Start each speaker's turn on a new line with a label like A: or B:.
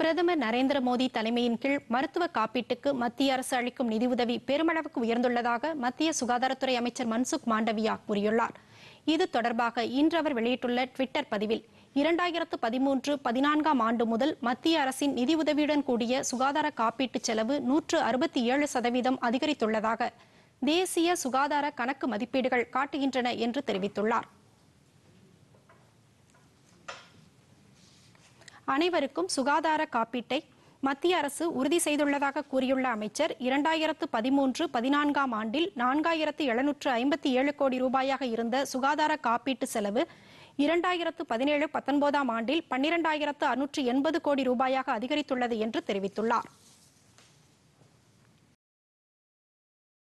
A: பிரதமர் நரேந்திர மோடி தலைமையின் கீழ் மருத்துவ காப்பீட்டுக்கு மத்திய அரசு அளிக்கும் நிதியுதவி பெருமளவுக்கு உயர்ந்துள்ளதாக மத்திய சுகாதாரத்துறை அமைச்சர் மன்சுக் மாண்டவியா கூறியுள்ளார் இது தொடர்பாக இன்று அவர் வெளியிட்டுள்ள டுவிட்டர் பதிவில் இரண்டாயிரத்து பதிமூன்று பதினான்காம் ஆண்டு முதல் மத்திய அரசின் நிதியுதவியுடன் கூடிய சுகாதார காப்பீட்டு செலவு நூற்று அறுபத்தி ஏழு சதவீதம் அதிகரித்துள்ளதாக தேசிய சுகாதார கணக்கு மதிப்பீடுகள் காட்டுகின்றன என்று தெரிவித்துள்ளார் அனைவருக்கும் சுகாதார காப்பீட்டை மத்திய அரசு உறுதி செய்துள்ளதாக கூறியுள்ள அமைச்சர் இரண்டாயிரத்து பதிமூன்று பதினான்காம் ஆண்டில் நான்காயிரத்து எழுநூற்று ஐம்பத்தி ஏழு கோடி ரூபாயாக இருந்த சுகாதார காப்பீட்டு செலவு இரண்டாயிரத்து பதினேழு பத்தொன்பதாம் ஆண்டில் பன்னிரண்டாயிரத்து அறுநூற்று எண்பது கோடி ரூபாயாக அதிகரித்துள்ளது என்று தெரிவித்துள்ளார்